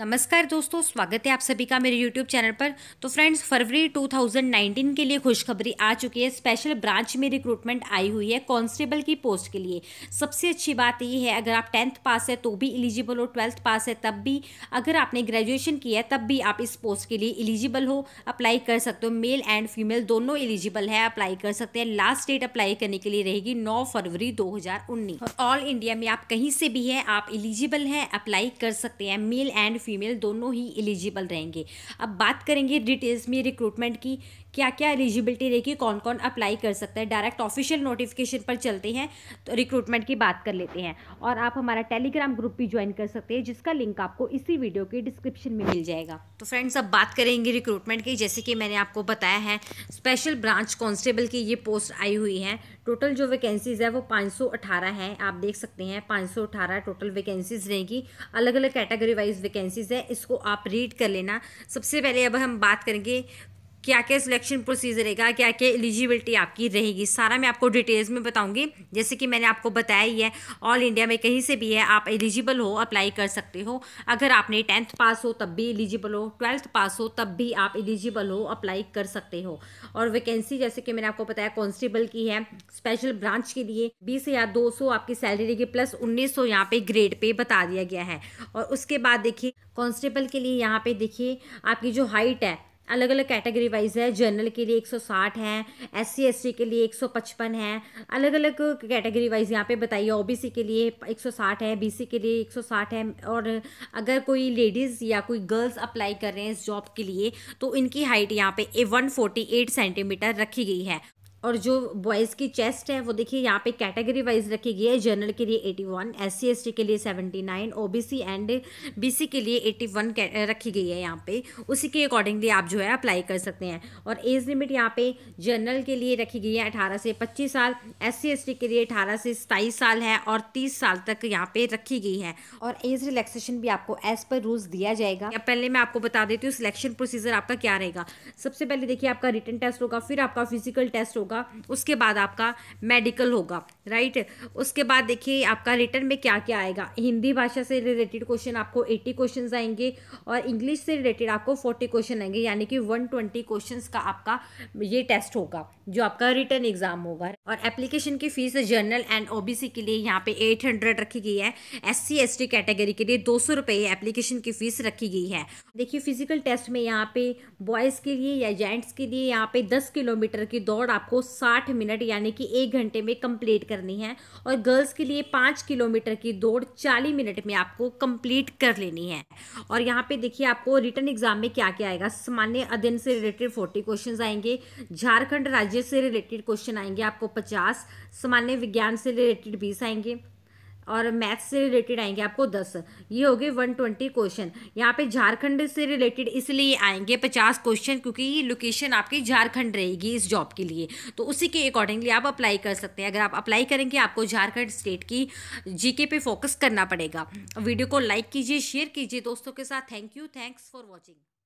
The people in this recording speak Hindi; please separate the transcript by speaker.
Speaker 1: नमस्कार दोस्तों स्वागत है आप सभी का मेरे यूट्यूब चैनल पर तो फ्रेंड्स फरवरी 2019 के लिए खुशखबरी आ चुकी है स्पेशल ब्रांच में रिक्रूटमेंट आई हुई है कांस्टेबल की पोस्ट के लिए सबसे अच्छी बात ये है अगर आप टेंथ पास है तो भी इलिजिबल हो ट्वेल्थ पास है तब भी अगर आपने ग्रेजुएशन किया है तब भी आप इस पोस्ट के लिए इलिजिबल हो अप्लाई कर सकते हो मेल एंड फीमेल दोनों इलिजिबल है अप्लाई कर सकते हैं लास्ट डेट अप्लाई करने के लिए रहेगी नौ फरवरी दो ऑल इंडिया में आप कहीं से भी है आप इलिजिबल हैं अप्लाई कर सकते हैं मेल एंड फीमेल दोनों ही एलिजिबल रहेंगे अब बात करेंगे डिटेल्स में रिक्रूटमेंट की क्या क्या एलिजिबिलिटी रहेगी कौन कौन अप्लाई कर सकता है डायरेक्ट ऑफिशियल नोटिफिकेशन पर चलते हैं तो रिक्रूटमेंट की बात कर लेते हैं और आप हमारा टेलीग्राम ग्रुप भी ज्वाइन कर सकते हैं जिसका लिंक आपको इसी वीडियो के डिस्क्रिप्शन में मिल जाएगा तो फ्रेंड्स अब बात करेंगे रिक्रूटमेंट की जैसे कि मैंने आपको बताया है स्पेशल ब्रांच कॉन्स्टेबल की ये पोस्ट आई हुई है टोटल जो वैकेंसीज़ है वो पाँच है आप देख सकते हैं पाँच टोटल वैकेंसीज़ रहेगी अलग अलग कैटेगरी वाइज वैकेंसी सेंटेंसेस हैं इसको आप रीड कर लेना सबसे पहले अब हम बात करेंगे क्या क्या सिलेक्शन प्रोसीजर रहेगा क्या क्या एलिजिबिलिटी आपकी रहेगी सारा मैं आपको डिटेल्स में बताऊँगी जैसे कि मैंने आपको बताया ही है ऑल इंडिया में कहीं से भी है आप एलिजिबल हो अप्लाई कर सकते हो अगर आपने टेंथ पास हो तब भी एलिजिबल हो ट्वेल्थ पास हो तब भी आप एलिजिबल हो अप्लाई कर सकते हो और वैकेंसी जैसे कि मैंने आपको बताया कॉन्स्टेबल की है स्पेशल ब्रांच के लिए बीस या दो सौ आपकी सैलरी रहेगी प्लस उन्नीस सौ यहाँ पे ग्रेड पे बता दिया गया है और उसके बाद देखिए कॉन्स्टेबल के लिए यहाँ पे देखिए आपकी जो हाइट है अलग अलग कैटेगरी वाइज है जनरल के लिए 160 है एस सी के लिए 155 है अलग अलग कैटेगरी वाइज यहाँ पे बताइए ओबीसी के लिए 160 है बीसी के लिए 160 है और अगर कोई लेडीज़ या कोई गर्ल्स अप्लाई कर रहे हैं इस जॉब के लिए तो इनकी हाइट यहाँ पे ए सेंटीमीटर रखी गई है और जो बॉयज़ की चेस्ट है वो देखिए यहाँ पे कैटेगरी वाइज रखी गई है जनरल के लिए 81 एस सी के लिए 79 ओबीसी एंड बीसी के लिए 81 रखी गई है यहाँ पे उसी के अकॉर्डिंगली आप जो है अप्लाई कर सकते हैं और एज लिमिट यहाँ पे जनरल के लिए रखी गई है 18 से 25 साल एस सी के लिए 18 से सताईस साल है और तीस साल तक यहाँ पे रखी गई है और एज रिलेक्सेशन भी आपको एज पर रूल्स दिया जाएगा या पहले मैं आपको बता देती हूँ सिलेक्शन प्रोसीजर आपका क्या रहेगा सबसे पहले देखिए आपका रिटर्न टेस्ट होगा फिर आपका फिजिकल टेस्ट होगा होगा उसके बाद आपका मेडिकल होगा राइट उसके बाद देखिए आपका रिटर्न में क्या क्या आएगा हिंदी भाषा से रिलेटेड क्वेश्चन आपको एट्टी क्वेश्चन आएंगे और इंग्लिश से रिलेटेड आपको फोर्टी क्वेश्चन आएंगे यानी कि वन ट्वेंटी क्वेश्चन का आपका ये टेस्ट होगा जो आपका रिटर्न एग्जाम होगा और एप्लीकेशन की फीस जनरल एंड ओ के लिए यहाँ पे एट हंड्रेड रखी गई है S C S T category के लिए दो सौ रुपये एप्लीकेशन की फीस रखी गई है देखिए फिजिकल टेस्ट में यहाँ पे बॉयज़ के लिए या जेंट्स के लिए यहाँ पे दस किलोमीटर की दौड़ आपको साठ मिनट यानी कि एक घंटे में कंप्लीट करनी है और गर्ल्स के लिए पाँच किलोमीटर की दौड़ चालीस मिनट में आपको कंप्लीट कर लेनी है और यहाँ पे देखिए आपको रिटर्न एग्जाम में क्या क्या आएगा सामान्य अध्ययन से रिलेटेड फोर्टी क्वेश्चन आएंगे झारखंड राज्य से रिलेटेड क्वेश्चन आएंगे आपको पचास सामान्य विज्ञान से रिलेटेड बीस आएंगे और मैथ्स से रिलेटेड आएंगे आपको दस ये हो गए वन ट्वेंटी क्वेश्चन यहाँ पे झारखंड से रिलेटेड इसलिए आएंगे पचास क्वेश्चन क्योंकि ये लोकेशन आपकी झारखंड रहेगी इस जॉब के लिए तो उसी के अकॉर्डिंगली आप अप्लाई कर सकते हैं अगर आप अप्लाई करेंगे आपको झारखंड स्टेट की जीके पे फोकस करना पड़ेगा वीडियो को लाइक कीजिए शेयर कीजिए दोस्तों के साथ thank you thanks for watching